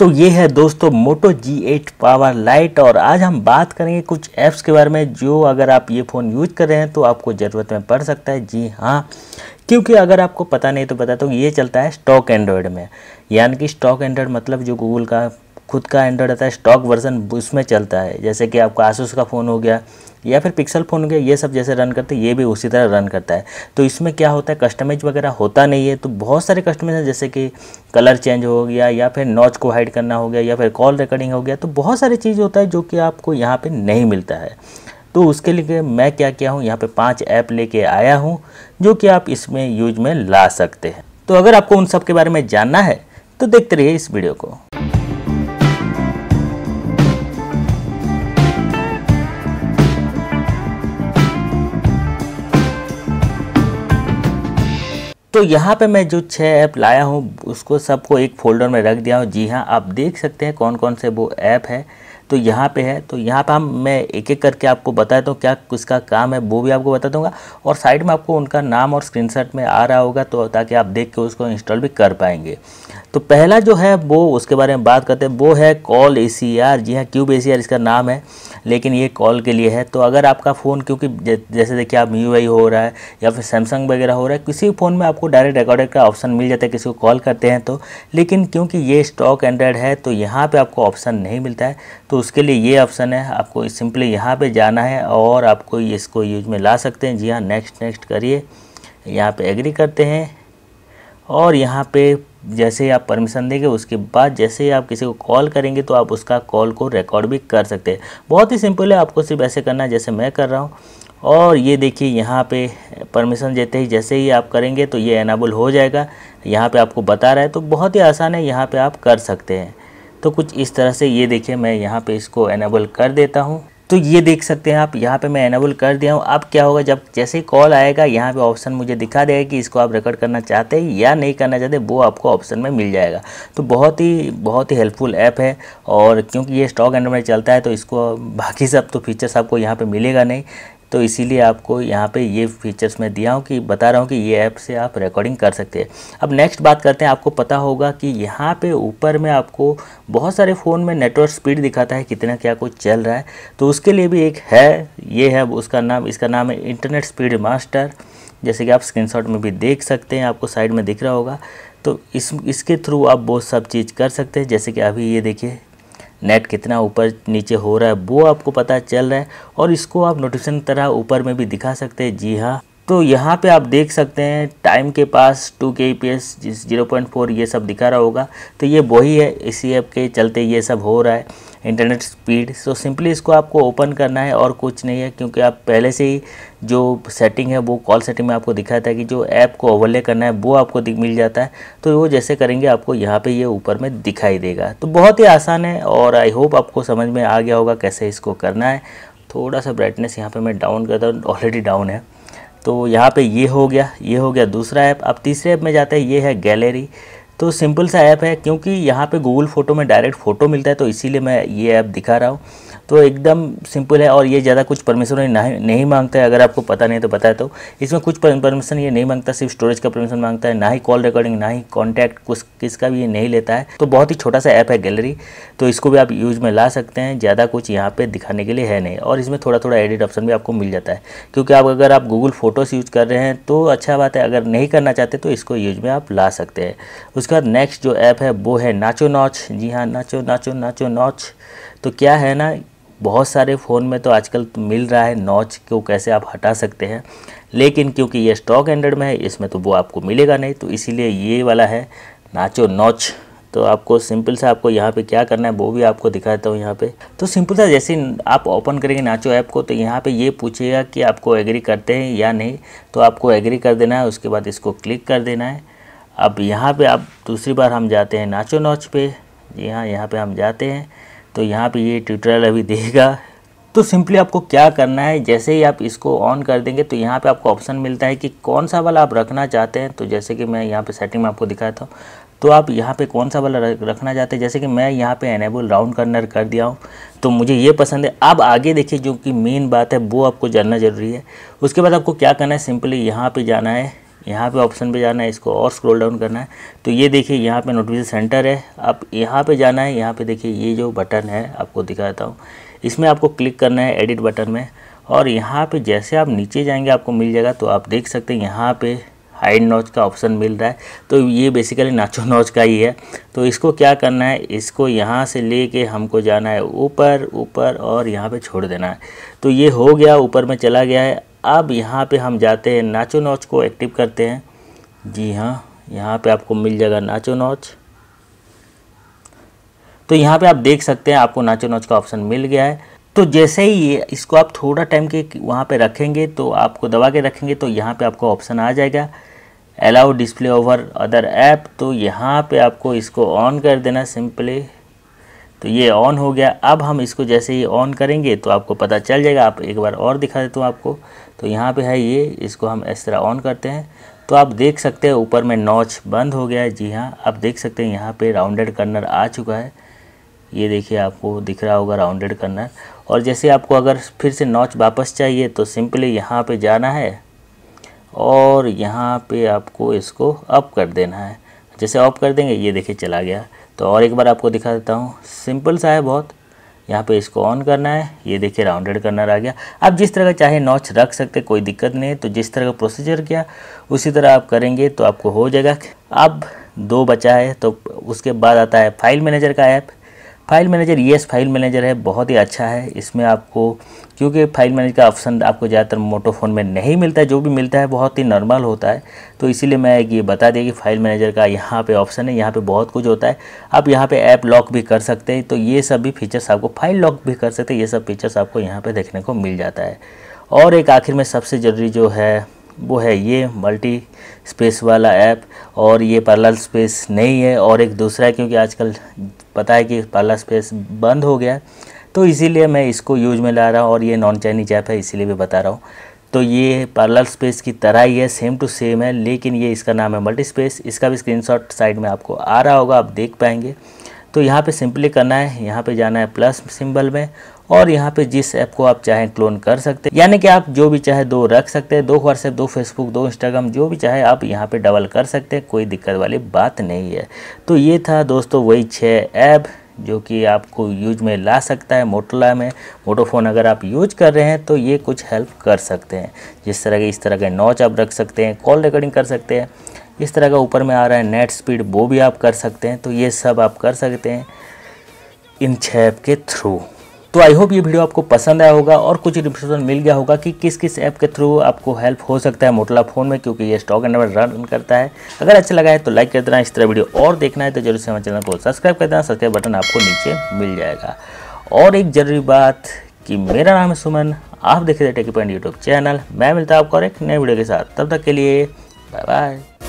तो ये है दोस्तों मोटो G8 पावर लाइट और आज हम बात करेंगे कुछ ऐप्स के बारे में जो अगर आप ये फ़ोन यूज कर रहे हैं तो आपको ज़रूरत में पड़ सकता है जी हाँ क्योंकि अगर आपको पता नहीं तो बताता हूँ ये चलता है स्टॉक एंड्रॉयड में यानी कि स्टॉक एंड्रॉयड मतलब जो गूगल का खुद का एंड्रॉयड आता है स्टॉक वर्जन उसमें चलता है जैसे कि आपका आसूस का फ़ोन हो गया या फिर पिक्सल फ़ोन हो गया ये सब जैसे रन करते हैं ये भी उसी तरह रन करता है तो इसमें क्या होता है कस्टमाइज वगैरह होता नहीं है तो बहुत सारे कस्टमाइज हैं जैसे कि कलर चेंज हो गया या फिर नॉच को हाइड करना हो गया या फिर कॉल रिकॉर्डिंग हो गया तो बहुत सारी चीज़ होता है जो कि आपको यहाँ पर नहीं मिलता है तो उसके लिए मैं क्या किया हूँ यहाँ पर पाँच ऐप लेके आया हूँ जो कि आप इसमें यूज में ला सकते हैं तो अगर आपको उन सब के बारे में जानना है तो देखते रहिए इस वीडियो को तो यहाँ पे मैं जो छः ऐप लाया हूँ उसको सबको एक फोल्डर में रख दिया हूँ जी हाँ आप देख सकते हैं कौन कौन से वो ऐप है तो यहाँ पे है तो यहाँ पे हम मैं एक एक करके आपको बता हूँ क्या किसका काम है वो भी आपको बता दूंगा और साइड में आपको उनका नाम और स्क्रीनशॉट में आ रहा होगा तो ताकि आप देख के उसको इंस्टॉल भी कर पाएंगे तो पहला जो है वो उसके बारे में बात करते हैं वो है कॉल ए सी आर जी हाँ क्यूब ए सी आर इसका नाम है लेकिन ये कॉल के लिए है तो अगर आपका फ़ोन क्योंकि जैसे देखिए आप यू आई हो रहा है या फिर सैमसंग वगैरह हो रहा है किसी फ़ोन में आपको डायरेक्ट रिकॉर्डर का ऑप्शन मिल जाता है किसी को कॉल करते हैं तो लेकिन क्योंकि ये स्टॉक एंड्रॉयड है तो यहाँ पर आपको ऑप्शन नहीं मिलता है तो उसके लिए ये ऑप्शन है आपको सिंपली यहाँ पे जाना है और आपको इसको यूज में ला सकते हैं जी हाँ नेक्स्ट नेक्स्ट करिए यहाँ पे एग्री करते हैं और यहाँ पे जैसे ही आप परमिशन देंगे उसके बाद जैसे ही आप किसी को कॉल करेंगे तो आप उसका कॉल को रिकॉर्ड भी कर सकते हैं बहुत ही सिंपल है आपको सिर्फ ऐसे करना है जैसे मैं कर रहा हूँ और ये देखिए यहाँ पे परमिशन देते ही जैसे ही आप करेंगे तो ये एनाबल हो जाएगा यहाँ पे आपको बता रहा है तो बहुत ही आसान है यहाँ पे आप कर सकते हैं तो कुछ इस तरह से ये देखिए मैं यहाँ पे इसको एनेबल कर देता हूँ तो ये देख सकते हैं आप यहाँ पे मैं एनेबल कर दिया हूँ अब क्या होगा जब जैसे ही कॉल आएगा यहाँ पे ऑप्शन मुझे दिखा देगा कि इसको आप रिकॉर्ड करना चाहते हैं या नहीं करना चाहते वो आपको ऑप्शन में मिल जाएगा तो बहुत ही बहुत ही हेल्पफुल ऐप है और क्योंकि ये स्टॉक एंड्रॉइड चलता है तो इसको बाकी सब तो फीचर्स आपको यहाँ पर मिलेगा नहीं तो इसीलिए आपको यहाँ पे ये फीचर्स मैं दिया हूँ कि बता रहा हूँ कि ये ऐप से आप रिकॉर्डिंग कर सकते हैं अब नेक्स्ट बात करते हैं आपको पता होगा कि यहाँ पे ऊपर में आपको बहुत सारे फ़ोन में नेटवर्क स्पीड दिखाता है कितना क्या कुछ चल रहा है तो उसके लिए भी एक है ये है उसका नाम इसका नाम है इंटरनेट स्पीड मास्टर जैसे कि आप स्क्रीन में भी देख सकते हैं आपको साइड में दिख रहा होगा तो इस इसके थ्रू आप बहुत सब चीज़ कर सकते हैं जैसे कि अभी ये देखिए नेट कितना ऊपर नीचे हो रहा है वो आपको पता चल रहा है और इसको आप नोटिफिकेशन तरह ऊपर में भी दिखा सकते हैं जी हाँ तो यहाँ पे आप देख सकते हैं टाइम के पास टू के पी एस जिस जीरो पॉइंट फोर ये सब दिखा रहा होगा तो ये वही है इसी ऐप के चलते ये सब हो रहा है इंटरनेट स्पीड सो तो सिंपली इसको आपको ओपन करना है और कुछ नहीं है क्योंकि आप पहले से ही जो सेटिंग है वो कॉल सेटिंग में आपको दिखाया था कि जो ऐप को ओवरले करना है वो आपको मिल जाता है तो वो जैसे करेंगे आपको यहाँ पे ये ऊपर में दिखाई देगा तो बहुत ही आसान है और आई होप आपको समझ में आ गया होगा कैसे इसको करना है थोड़ा सा ब्राइटनेस यहाँ पर मैं डाउन करता हूँ ऑलरेडी डाउन है तो यहाँ पे ये हो गया ये हो गया दूसरा ऐप अब तीसरे ऐप में जाते हैं ये है गैलरी तो सिंपल सा ऐप है क्योंकि यहाँ पे गूगल फ़ोटो में डायरेक्ट फ़ोटो मिलता है तो इसीलिए मैं ये ऐप दिखा रहा हूँ तो एकदम सिंपल है और ये ज़्यादा कुछ परमिशन नहीं, नहीं मांगता है अगर आपको पता नहीं तो बताए तो इसमें कुछ परमिशन ये नहीं मांगता सिर्फ स्टोरेज का परमिशन मांगता है ना ही कॉल रिकॉर्डिंग ना ही कॉन्टैक्ट कुछ किसका भी ये नहीं लेता है तो बहुत ही छोटा सा ऐप है गैलरी तो इसको भी आप यूज में ला सकते हैं ज़्यादा कुछ यहाँ पर दिखाने के लिए है नहीं और इसमें थोड़ा थोड़ा एडिट ऑप्शन भी आपको मिल जाता है क्योंकि आप अगर आप गूगल फोटोज़ यूज कर रहे हैं तो अच्छा बात है अगर नहीं करना चाहते तो इसको यूज में आप ला सकते हैं उसके बाद नेक्स्ट जो ऐप है वो है नाचो नॉच जी हाँ नाचो नाचो नाचो नॉच तो क्या है ना बहुत सारे फ़ोन में तो आजकल मिल रहा है नॉच को कैसे आप हटा सकते हैं लेकिन क्योंकि ये स्टॉक एंडर्ड में है इसमें तो वो आपको मिलेगा नहीं तो इसीलिए ये वाला है नाचो नॉच तो आपको सिंपल सा आपको यहाँ पे क्या करना है वो भी आपको दिखाता हूँ यहाँ पे तो सिंपल सा जैसे आप ओपन करेंगे नाचो ऐप को तो यहाँ पे ये पूछेगा कि आपको एग्री करते हैं या नहीं तो आपको एग्री कर देना है उसके बाद इसको क्लिक कर देना है अब यहाँ पे आप दूसरी बार हम जाते हैं नाचो नॉच पे जी हाँ यहाँ पर हम जाते हैं तो यहाँ पे ये ट्यूटोरियल अभी देगा तो सिंपली आपको क्या करना है जैसे ही आप इसको ऑन कर देंगे तो यहाँ पे आपको ऑप्शन मिलता है कि कौन सा वाला आप रखना चाहते हैं तो जैसे कि मैं यहाँ पे सेटिंग में आपको दिखाता हूँ तो आप यहाँ पे कौन सा वाला रखना चाहते हैं जैसे कि मैं यहाँ पे एनेबल राउंड कर्नर कर दिया हूँ तो मुझे ये पसंद है अब आगे देखिए जो कि मेन बात है वो आपको जानना ज़रूरी है उसके बाद आपको क्या करना है सिंपली यहाँ पर जाना है यहाँ पे ऑप्शन पे जाना है इसको और स्क्रॉल डाउन करना है तो ये देखिए यहाँ पे नोटिफिकेशन सेंटर है आप यहाँ पे जाना है यहाँ पे देखिए ये जो बटन है आपको दिखाता हूँ इसमें आपको क्लिक करना है एडिट बटन में और यहाँ पे जैसे आप नीचे जाएंगे आपको मिल जाएगा तो आप देख सकते हैं यहाँ पर हाइड नॉच का ऑप्शन मिल रहा है तो ये बेसिकली नाचो नॉच का ही है तो इसको क्या करना है इसको यहाँ से ले कर हमको जाना है ऊपर ऊपर और यहाँ पर छोड़ देना है तो ये हो गया ऊपर में चला गया है अब यहाँ पे हम जाते हैं नाचो नॉच को एक्टिव करते हैं जी हाँ यहाँ पे आपको मिल जाएगा नाचो नॉच तो यहाँ पे आप देख सकते हैं आपको नाचो नॉच का ऑप्शन मिल गया है तो जैसे ही ये इसको आप थोड़ा टाइम के वहाँ पे रखेंगे तो आपको दबा के रखेंगे तो यहाँ पे आपको ऑप्शन आ जाएगा allow display over other app तो यहाँ पे आपको इसको ऑन कर देना सिंपली तो ये ऑन हो गया अब हम इसको जैसे ही ऑन करेंगे तो आपको पता चल जाएगा आप एक बार और दिखा देता हूँ आपको तो यहाँ पे है ये इसको हम इस तरह ऑन करते हैं तो आप देख सकते हैं ऊपर में नॉच बंद हो गया है जी हाँ आप देख सकते हैं यहाँ पे राउंडेड कर्नर आ चुका है ये देखिए आपको दिख रहा होगा राउंडेड कर्नर और जैसे आपको अगर फिर से नॉच वापस चाहिए तो सिंपली यहाँ पर जाना है और यहाँ पर आपको इसको अप कर देना है जैसे ऑफ कर देंगे ये देखिए चला गया तो और एक बार आपको दिखा देता हूँ सिंपल सा है बहुत यहाँ पे इसको ऑन करना है ये देखिए राउंडेड कर्नर आ गया आप जिस तरह का चाहे नॉच रख सकते कोई दिक्कत नहीं है तो जिस तरह का प्रोसीजर किया उसी तरह आप करेंगे तो आपको हो जाएगा अब दो बचा है तो उसके बाद आता है फाइल मैनेजर का app file manager yes file manager है बहुत ही अच्छा है इसमें आपको क्योंकि फाइल मैनेजर का ऑप्शन आपको ज़्यादातर मोटोफोन में नहीं मिलता है जो भी मिलता है बहुत ही नॉर्मल होता है तो इसीलिए मैं ये बता दिया कि फाइल मैनेजर का यहाँ पे ऑप्शन है यहाँ पे बहुत कुछ होता है आप यहाँ पे ऐप लॉक भी कर सकते हैं तो ये सब भी फीचर्स आपको फाइल लॉक भी कर सकते हैं ये सब फीचर्स आपको यहाँ पर देखने को मिल जाता है और एक आखिर में सबसे ज़रूरी जो है वो है ये मल्टी स्पेस वाला ऐप और ये पैरल स्पेस नहीं है और एक दूसरा है क्योंकि आजकल पता है कि पहला स्पेस बंद हो गया तो इसीलिए मैं इसको यूज में ला रहा हूँ और ये नॉन चाइनीज ऐप है इसीलिए भी बता रहा हूँ तो ये पार्लर स्पेस की तरह ही है सेम टू सेम है लेकिन ये इसका नाम है मल्टी स्पेस इसका भी स्क्रीनशॉट साइड में आपको आ रहा होगा आप देख पाएंगे तो यहाँ पे सिंपली करना है यहाँ पे जाना है प्लस सिंबल में और यहाँ पे जिस ऐप को आप चाहें क्लोन कर सकते हैं यानी कि आप जो भी चाहे दो रख सकते हैं दो व्हाट्सएप दो फेसबुक दो इंस्टाग्राम जो भी चाहे आप यहाँ पे डबल कर सकते हैं कोई दिक्कत वाली बात नहीं है तो ये था दोस्तों वही छः ऐप जो कि आपको यूज में ला सकता है मोटोला में मोटोफोन अगर आप यूज कर रहे हैं तो ये कुछ हेल्प कर सकते हैं जिस तरह के इस तरह के नॉच आप रख सकते हैं कॉल रिकॉर्डिंग कर सकते हैं इस तरह का ऊपर में आ रहा है नेट स्पीड वो भी आप कर सकते हैं तो ये सब आप कर सकते हैं इन छः ऐप के थ्रू तो आई होप ये वीडियो आपको पसंद आया होगा और कुछ इन्फॉर्मेशन मिल गया होगा कि किस किस ऐप के थ्रू आपको हेल्प हो सकता है मोटला फ़ोन में क्योंकि ये स्टॉक एंड रन करता है अगर अच्छा लगा है तो लाइक कर देना इस तरह वीडियो और देखना है तो जरूर से हमारे चैनल को सब्सक्राइब कर देना सब्सक्राइब बटन आपको नीचे मिल जाएगा और एक ज़रूरी बात कि मेरा नाम है सुमन आप देखे थे टेकी पॉइंट यूट्यूब चैनल मैं मिलता हूँ आपको और एक नए वीडियो के साथ तब तक के लिए बाय बाय